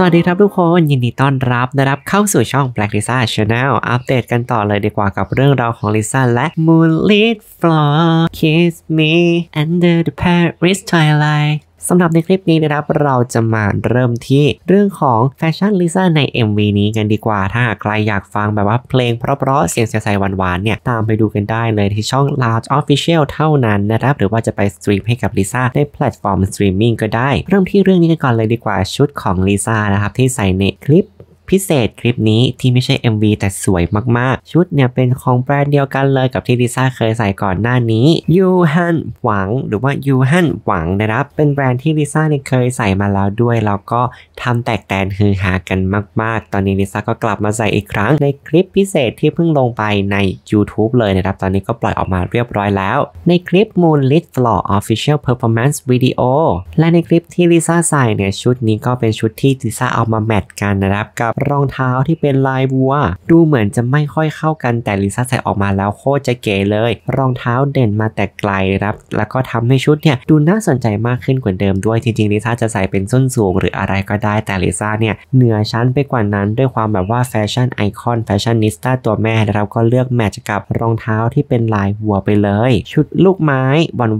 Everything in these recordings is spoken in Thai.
สวัสดีครับทุกคน ยินดีต้อนรับนะครับเข้าสู่ช่อง Black Lisa Channel อัปเดตกันต่อเลยดีกว่ากับเรื่องราวของลิซ่าและ Moonlit Floor Kiss Me Under the Paris Twilight สำหรับในคลิปนี้นะครับเราจะมาเริ่มที่เรื่องของแฟชั่นลิซ่าใน MV นี้กันดีกว่าถ้าใครอยากฟังแบบว่าเพลงเพราะๆเสียงใสๆหวานๆเนี่ยตามไปดูกันได้เลยที่ช่อง Loud Official เท่านั้นนะครับ หรือว่าจะไปสตรีมให้กับลิซ่าในแพลตฟอร์มสตรีมมิ่งก็ได้ เริ่มที่เรื่องนี้กันก่อนเลยดีกว่าชุดของลิซ่านะครับที่ใส่ในคลิปพิเศษคลิปนี้ที่ไม่ใช่ MV แต่สวยมากๆ ชุดเนี่ยเป็นของแบรนด์เดียวกันเลยกับที่ลิซ่าเคยใส่ก่อนหน้านี้ยูฮันหวังหรือว่ายูฮันหวังนะครับ เป็นแบรนด์ที่ลิซ่าเนี่ยเคยใส่มาแล้วด้วยแล้วก็ทำแตกแตนฮือฮากันมากๆ ตอนนี้ลิซ่าก็กลับมาใส่อีกครั้ง ในคลิปพิเศษที่เพิ่งลงไปใน YouTube เลยนะครับ ตอนนี้ก็ปล่อยออกมาเรียบร้อยแล้ว ในคลิป Moonlit Floor Official Performance Video และในคลิปที่ลิซ่าใส่เนี่ยชุดนี้ก็เป็นชุดที่ลิซ่าเอามาแมทกันนะครับกับรองเท้าที่เป็นลายวัว ดูเหมือนจะไม่ค่อยเข้ากันแต่ลิซ่าใส่ออกมาแล้วโคตรจะเก๋เลย รองเท้าเด่นมาแต่ไกลครับ แล้วก็ทำให้ชุดเนี่ยดูน่าสนใจมากขึ้นกว่าเดิมด้วยจริงๆ ลิซ่าจะใส่เป็นส้นสูงหรืออะไรก็ได้แต่ลิซ่าเนี่ยเหนือชั้นไปกว่านั้นด้วยความแบบว่าแฟชั่นไอคอนแฟชั่นนิสต้าตัวแม่เครับก็เลือกแมทช์กับรองเท้าที่เป็นลายวัวไปเลย ชุดลูกไม้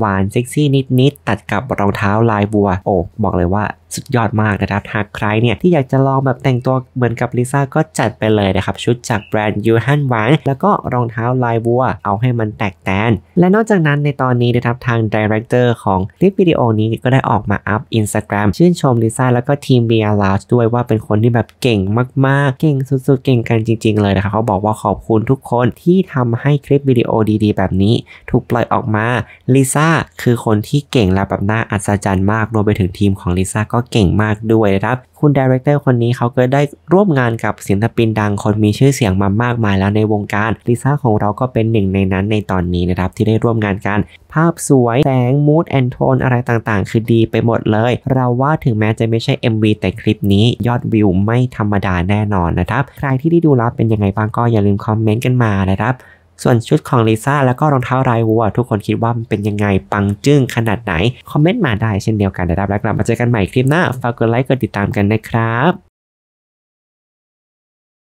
หวานๆเซ็กซี่นิดๆตัดกับรองเท้าลายบัวโอ้บอกเลยว่าสุดยอดมากนะครับ หากใครเนี่ยที่อยากจะลองแบบแต่งตัวเหมือนกับลิซ่าก็จัดไปเลยนะครับ ชุดจากแบรนด์ยูฮันหวังแล้วก็รองเท้าลายวัวเอาให้มันแตกแตนและนอกจากนั้นในตอนนี้นะครับทางดีเรคเตอร์ของคลิปวิดีโอนี้ก็ได้ออกมาอัพอินสตาแกรมชื่นชมลิซ่าแล้วก็ทีมเบียร์ลาชด้วยว่าเป็นคนที่แบบเก่งมากๆเก่งสุดๆเก่งกันจริงๆเลยนะครับเขาบอกว่าขอบคุณทุกคนที่ทำให้คลิปวิดีโอดีๆ แบบนี้ถูกปล่อยออกมาลิซ่าคือคนที่เก่งและแบบน่าอัศจรรย์มากรวมไปถึงทีมของลิซ่าก็ก็เก่งมากด้วยนะครับ คุณดีเรคเตอร์คนนี้เขาก็ได้ร่วมงานกับศิลปินดังคนมีชื่อเสียงมามากมายแล้วในวงการ ลิซ่าของเราก็เป็นหนึ่งในนั้นในตอนนี้นะครับที่ได้ร่วมงานกัน ภาพสวยแสงมูดแอนโทนอะไรต่างๆคือดีไปหมดเลย เราว่าถึงแม้จะไม่ใช่ MV แต่คลิปนี้ ยอดวิวไม่ธรรมดาแน่นอนนะครับ ใครที่ได้ดูแล้วเป็นยังไงบ้างก็อย่าลืมคอมเมนต์กันมานะครับส่วนชุดของลิซ่าแล้วก็รองเท้ารายวัว ทุกคนคิดว่ามันเป็นยังไงปังจึ้งขนาดไหน คอมเมนต์มาได้เช่นเดียวกันนะครับแล้วกลับมาเจอกันใหม่คลิปหน้าฝากกดไลค์กดติดตามกันนะครับ